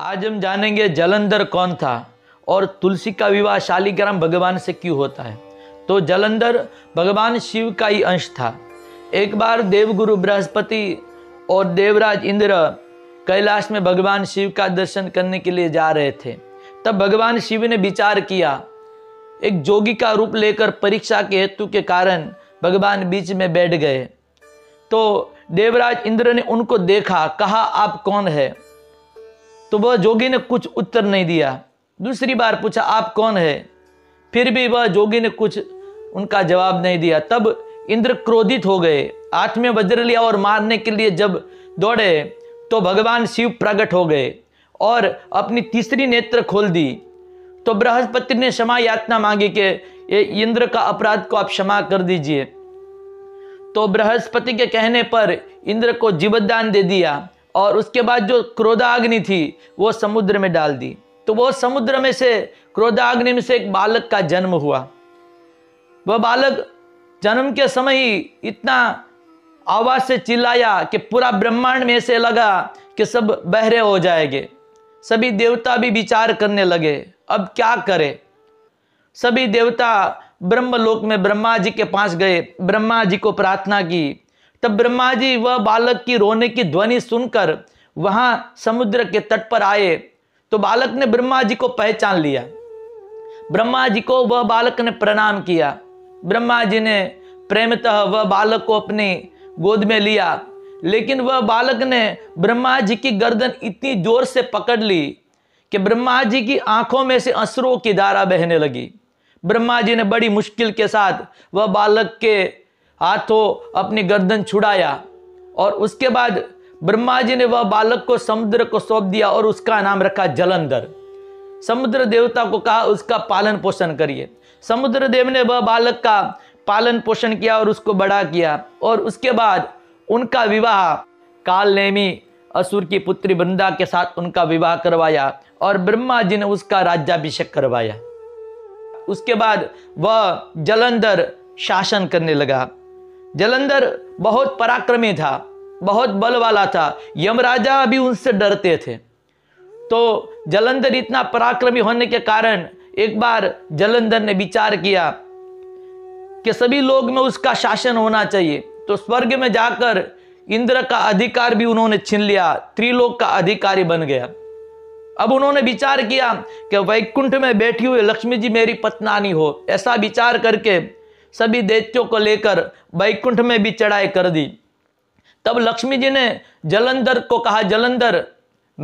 आज हम जानेंगे जलंधर कौन था और तुलसी का विवाह शालिग्राम भगवान से क्यों होता है तो जलंधर भगवान शिव का ही अंश था एक बार देवगुरु बृहस्पति और देवराज इंद्र कैलाश में भगवान शिव का दर्शन करने के लिए जा रहे थे तब भगवान शिव ने विचार किया एक जोगी का रूप लेकर परीक्षा के हेतु के कारण भगवान बीच में बैठ गए तो देवराज इंद्र ने उनको देखा कहा आप कौन है तो वह जोगी ने कुछ उत्तर नहीं दिया दूसरी बार पूछा आप कौन है फिर भी वह जोगी ने कुछ उनका जवाब नहीं दिया तब इंद्र क्रोधित हो गए हाथ में वज्र लिया और मारने के लिए जब दौड़े तो भगवान शिव प्रकट हो गए और अपनी तीसरी नेत्र खोल दी तो बृहस्पति ने क्षमा यातना मांगी कि ये इंद्र का अपराध को आप क्षमा कर दीजिए तो बृहस्पति के कहने पर इंद्र को जीवदान दे दिया और उसके बाद जो क्रोधाग्नि थी वो समुद्र में डाल दी तो वो समुद्र में से क्रोधाग्नि में से एक बालक का जन्म हुआ वह बालक जन्म के समय ही इतना आवाज से चिल्लाया कि पूरा ब्रह्मांड में ऐसे लगा कि सब बहरे हो जाएंगे सभी देवता भी विचार करने लगे अब क्या करें सभी देवता ब्रह्मलोक में ब्रह्मा जी के पास गए ब्रह्मा जी को प्रार्थना की तब ब्रह्मा जी वह बालक की रोने की ध्वनि सुनकर वहां समुद्र के तट पर आए तो बालक ने ब्रह्मा जी को पहचान लिया ब्रह्मा जी को वह बालक ने प्रणाम किया ब्रह्मा जी ने प्रेमतः वह बालक को अपनी गोद में लिया लेकिन वह बालक ने ब्रह्मा जी की गर्दन इतनी जोर से पकड़ ली कि ब्रह्मा जी की आंखों में से अश्रुओं की धारा बहने लगी ब्रह्मा जी ने बड़ी मुश्किल के साथ वह बालक के हाथों अपनी गर्दन छुड़ाया और उसके बाद ब्रह्मा जी ने वह बालक को समुद्र को सौंप दिया और उसका नाम रखा जलंधर समुद्र देवता को कहा उसका पालन पोषण करिए समुद्र देव ने वह बालक का पालन पोषण किया और उसको बड़ा किया और उसके बाद उनका विवाह काल नेमी असुर की पुत्री वृंदा के साथ उनका विवाह करवाया और ब्रह्मा जी ने उसका राज्याभिषेक करवाया उसके बाद वह जलंधर शासन करने लगा जलंधर बहुत पराक्रमी था बहुत बल वाला था यमराजा भी उनसे डरते थे तो जलंधर इतना पराक्रमी होने के कारण एक बार जलंधर ने विचार किया कि सभी लोग में उसका शासन होना चाहिए तो स्वर्ग में जाकर इंद्र का अधिकार भी उन्होंने छीन लिया त्रिलोक का अधिकारी बन गया अब उन्होंने विचार किया कि वैकुंठ में बैठी हुई लक्ष्मी जी मेरी पत्नानी हो ऐसा विचार करके सभी देत्यों को लेकर बैकुंठ में भी चढ़ाई कर दी तब लक्ष्मी जी ने जलंधर को कहा जलंधर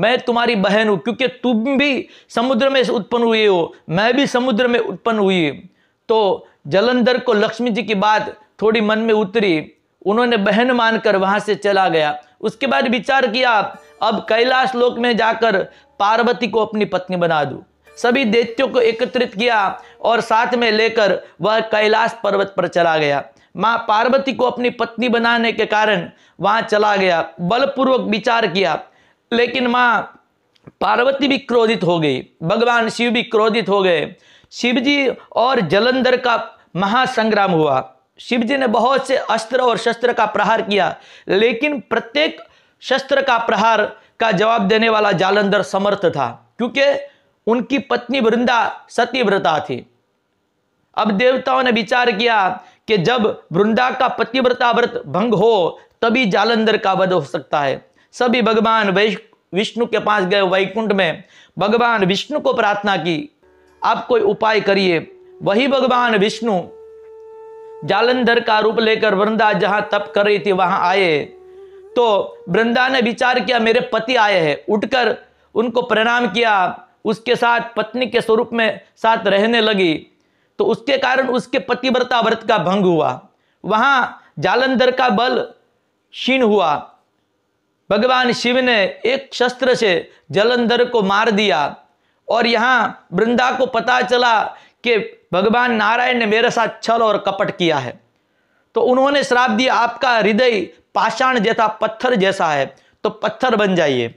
मैं तुम्हारी बहन हूँ क्योंकि तुम भी समुद्र में उत्पन्न हुए हो मैं भी समुद्र में उत्पन्न हुई तो जलंधर को लक्ष्मी जी की बात थोड़ी मन में उतरी उन्होंने बहन मानकर वहाँ से चला गया उसके बाद विचार किया अब कैलाश लोक में जाकर पार्वती को अपनी पत्नी बना दूँ सभी देत्यों को एकत्रित किया और साथ में लेकर वह कैलाश पर्वत पर चला गया माँ पार्वती को अपनी पत्नी बनाने के कारण वहाँ चला गया बलपूर्वक विचार किया लेकिन माँ पार्वती भी क्रोधित हो गई भगवान शिव भी क्रोधित हो गए शिव जी और जलंधर का महासंग्राम हुआ शिव जी ने बहुत से अस्त्र और शस्त्र का प्रहार किया लेकिन प्रत्येक शस्त्र का प्रहार का जवाब देने वाला जालंधर समर्थ था क्योंकि उनकी पत्नी वृंदा सतीव्रता थी अब देवताओं ने विचार किया कि जब वृंदा का पतिव्रता व्रत भंग हो तभी जालंधर का वध हो सकता है सभी भगवान विष्णु के पास गए वैकुंठ में भगवान विष्णु को प्रार्थना की आप कोई उपाय करिए वही भगवान विष्णु जालंधर का रूप लेकर वृंदा जहां तप कर रही थी वहां आए तो वृंदा ने विचार किया मेरे पति आए हैं उठकर उनको प्रणाम किया उसके साथ पत्नी के स्वरूप में साथ रहने लगी तो उसके कारण उसके पतिव्रता व्रत का भंग हुआ वहाँ जालंधर का बल क्षीण हुआ भगवान शिव ने एक शस्त्र से जलंधर को मार दिया और यहाँ वृंदा को पता चला कि भगवान नारायण ने मेरे साथ छल और कपट किया है तो उन्होंने श्राप दिया आपका हृदय पाषाण जैसा पत्थर जैसा है तो पत्थर बन जाइए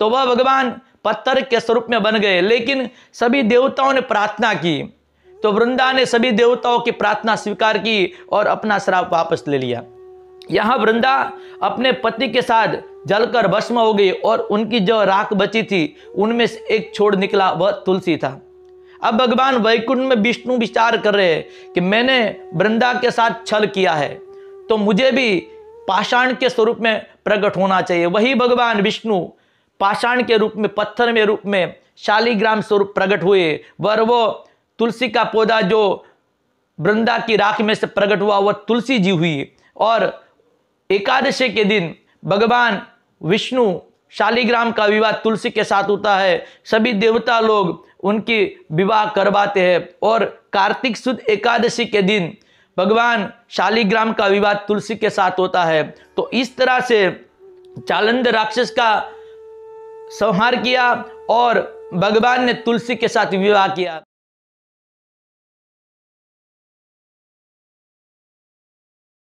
तो वह भगवान पत्थर के स्वरूप में बन गए लेकिन सभी देवताओं ने प्रार्थना की तो वृंदा ने सभी देवताओं की प्रार्थना स्वीकार की और अपना श्राप वापस ले लिया यहाँ वृंदा अपने पति के साथ जलकर भस्म हो गई और उनकी जो राख बची थी उनमें से एक छोड़ निकला वह तुलसी था अब भगवान वैकुंठ में विष्णु विचार कर रहे हैं कि मैंने वृंदा के साथ छल किया है तो मुझे भी पाषाण के स्वरूप में प्रकट होना चाहिए वही भगवान विष्णु पाषाण के रूप में पत्थर में रूप में शालीग्राम स्वरूप प्रकट हुए वर वो तुलसी का पौधा जो वृंदा की राख में से प्रकट हुआ वह तुलसी जी हुई और एकादशी के दिन भगवान विष्णु शालीग्राम का विवाह तुलसी के साथ होता है सभी देवता लोग उनकी विवाह करवाते हैं और कार्तिक शुद्ध एकादशी के दिन भगवान शालीग्राम का विवाह तुलसी के साथ होता है तो इस तरह से चालंद राक्षस का संहार किया और भगवान ने तुलसी के साथ विवाह किया